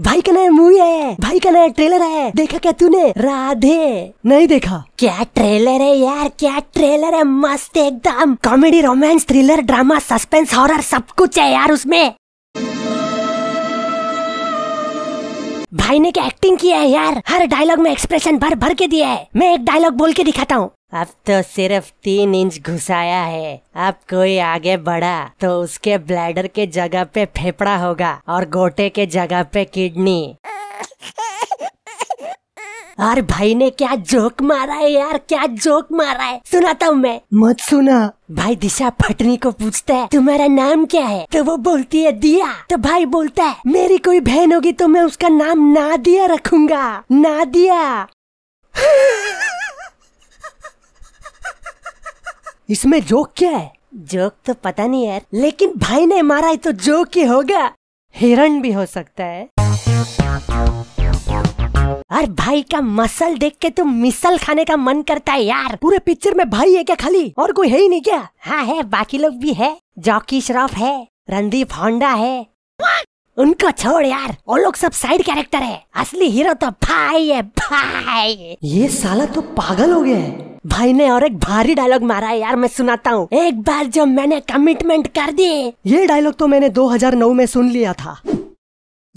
भाई का नया मूवी है भाई का नया ट्रेलर है देखा क्या तूने राधे नहीं देखा क्या ट्रेलर है यार क्या ट्रेलर है मस्त एकदम comedy romance thriller drama suspense horror सब कुछ है यार उसमें भाई ने क्या एक्टिंग किया है यार हर डायलॉग में एक्सप्रेशन भर भर के दिया है मैं एक डायलॉग बोल के दिखाता हूँ अब तो सिर्फ तीन इंच घुसाया है अब कोई आगे बढ़ा तो उसके ब्लैडर के जगह पे फेफड़ा होगा और गोटे के जगह पे किडनी और भाई ने क्या जोक मारा है यार क्या जोक मारा है सुनाता हूँ मैं मत सुना भाई दिशा फटनी को पूछता है तुम्हारा नाम क्या है तो वो बोलती है दिया तो भाई बोलता है मेरी कोई बहन होगी तो मैं उसका नाम ना दिया रखूंगा ना दिया इसमें जोक क्या है जोक तो पता नहीं यार लेकिन भाई ने मारा है तो जोक ही होगा हिरण भी हो सकता है और भाई का मसल देख के तो मिसल खाने का मन करता है यार पूरे पिक्चर में भाई है क्या खाली और कोई है ही नहीं क्या हाँ है बाकी लोग भी है जॉकी श्रॉफ है रणदीप होंडा है उनको छोड़ यार वो लोग सब साइड कैरेक्टर है असली हीरो तो भाई है भाई ये साला तो पागल हो गया है भाई ने और एक भारी डायलॉग मारा है यार मैं सुनाता हूँ एक बार जब मैंने कमिटमेंट कर दी ये डायलॉग तो मैंने 2009 में सुन लिया था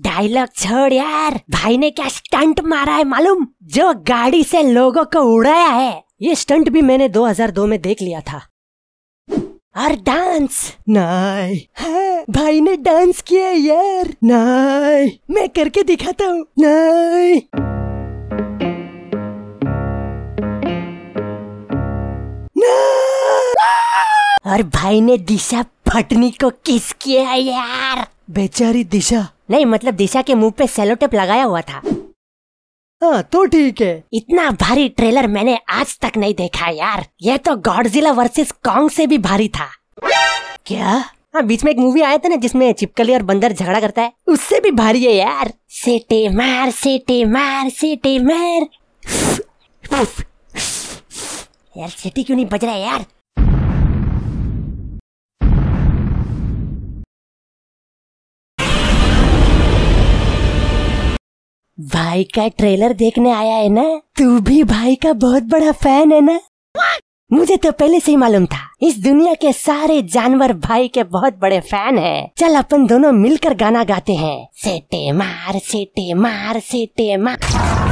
डायलॉग छोड़ यार भाई ने क्या स्टंट मारा है मालूम जो गाड़ी से लोगों को उड़ाया है ये स्टंट भी मैंने 2002 में देख लिया था और डांस हाँ। नाई भाई ने डांस किया यार नहीं मैं करके दिखाता हूँ नहीं और भाई ने दिशा फटनी को किस किया यार बेचारी दिशा नहीं मतलब दिशा के मुंह पे सेलो टेप लगाया हुआ था हाँ तो ठीक है इतना भारी ट्रेलर मैंने आज तक नहीं देखा यार यह तो गॉडजिला वर्सेस कॉन्ग से भी भारी था क्या हाँ बीच में एक मूवी आया था ना जिसमें चिपकली और बंदर झगड़ा करता है उससे भी भारी है यार सेटे मार सेटे मार सेटे मार यार सिटी क्यों नहीं बज रहा है यार भाई का ट्रेलर देखने आया है ना तू भी भाई का बहुत बड़ा फैन है ना मुझे तो पहले से ही मालूम था इस दुनिया के सारे जानवर भाई के बहुत बड़े फैन हैं। चल अपन दोनों मिलकर गाना गाते हैं सेटे मार सेटे मार सेटे मार